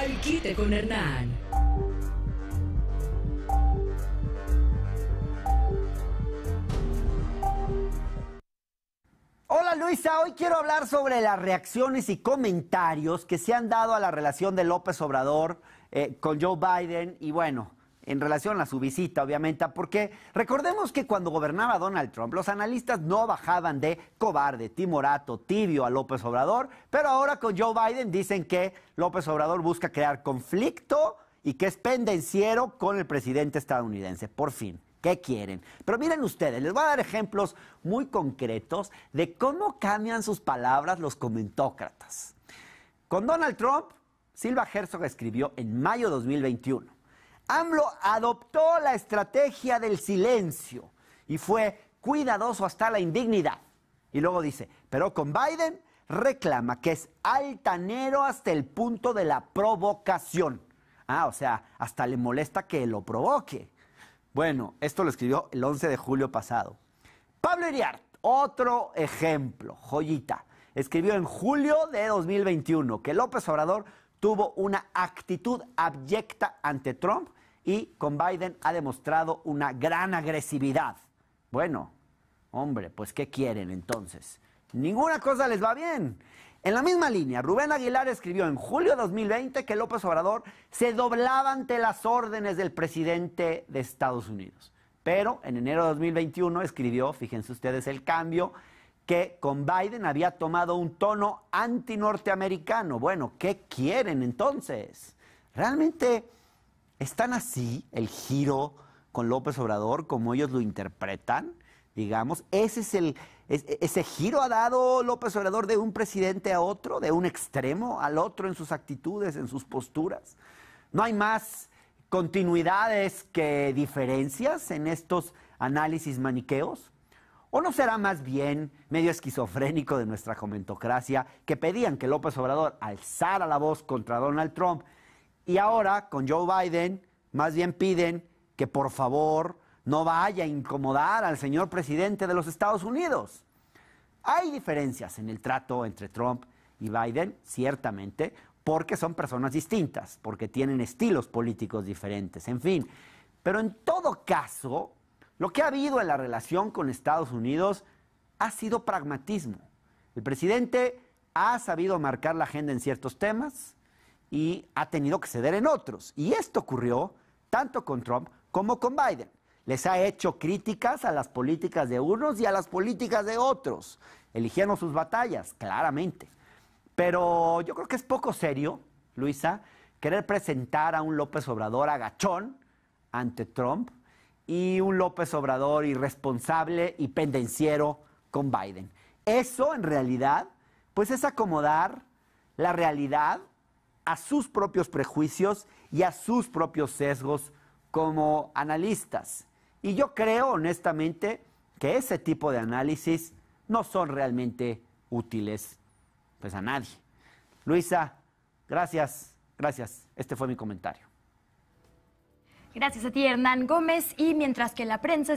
Al quite con Hernán. Hola Luisa, hoy quiero hablar sobre las reacciones y comentarios que se han dado a la relación de López Obrador eh, con Joe Biden y bueno, en relación a su visita, obviamente, porque recordemos que cuando gobernaba Donald Trump, los analistas no bajaban de cobarde, timorato, tibio a López Obrador, pero ahora con Joe Biden dicen que López Obrador busca crear conflicto y que es pendenciero con el presidente estadounidense, por fin. ¿Qué quieren? Pero miren ustedes, les voy a dar ejemplos muy concretos de cómo cambian sus palabras los comentócratas. Con Donald Trump, Silva Herzog escribió en mayo de 2021. AMLO adoptó la estrategia del silencio y fue cuidadoso hasta la indignidad. Y luego dice, pero con Biden reclama que es altanero hasta el punto de la provocación. Ah, o sea, hasta le molesta que lo provoque. Bueno, esto lo escribió el 11 de julio pasado. Pablo Iriart, otro ejemplo, joyita, escribió en julio de 2021 que López Obrador tuvo una actitud abyecta ante Trump y con Biden ha demostrado una gran agresividad. Bueno, hombre, pues ¿qué quieren entonces? Ninguna cosa les va bien. En la misma línea, Rubén Aguilar escribió en julio de 2020 que López Obrador se doblaba ante las órdenes del presidente de Estados Unidos. Pero en enero de 2021 escribió, fíjense ustedes el cambio, que con Biden había tomado un tono antinorteamericano. Bueno, ¿qué quieren entonces? Realmente ¿Es tan así el giro con López Obrador como ellos lo interpretan? Digamos, ese ese giro ha dado López Obrador de un presidente a otro, de un extremo al otro en sus actitudes, en sus posturas. No hay más continuidades que diferencias en estos análisis maniqueos. ¿O no será más bien medio esquizofrénico de nuestra comentocracia que pedían que López Obrador alzara la voz contra Donald Trump y ahora con Joe Biden, más bien piden que por favor no vaya a incomodar al señor presidente de los Estados Unidos. Hay diferencias en el trato entre Trump y Biden, ciertamente, porque son personas distintas, porque tienen estilos políticos diferentes, en fin. Pero en todo caso, lo que ha habido en la relación con Estados Unidos ha sido pragmatismo. El presidente ha sabido marcar la agenda en ciertos temas, y ha tenido que ceder en otros. Y esto ocurrió tanto con Trump como con Biden. Les ha hecho críticas a las políticas de unos y a las políticas de otros. Eligieron sus batallas, claramente. Pero yo creo que es poco serio, Luisa, querer presentar a un López Obrador agachón ante Trump y un López Obrador irresponsable y pendenciero con Biden. Eso en realidad, pues es acomodar la realidad a sus propios prejuicios y a sus propios sesgos como analistas. Y yo creo, honestamente, que ese tipo de análisis no son realmente útiles pues a nadie. Luisa, gracias, gracias. Este fue mi comentario. Gracias a ti, Hernán Gómez. Y mientras que la prensa...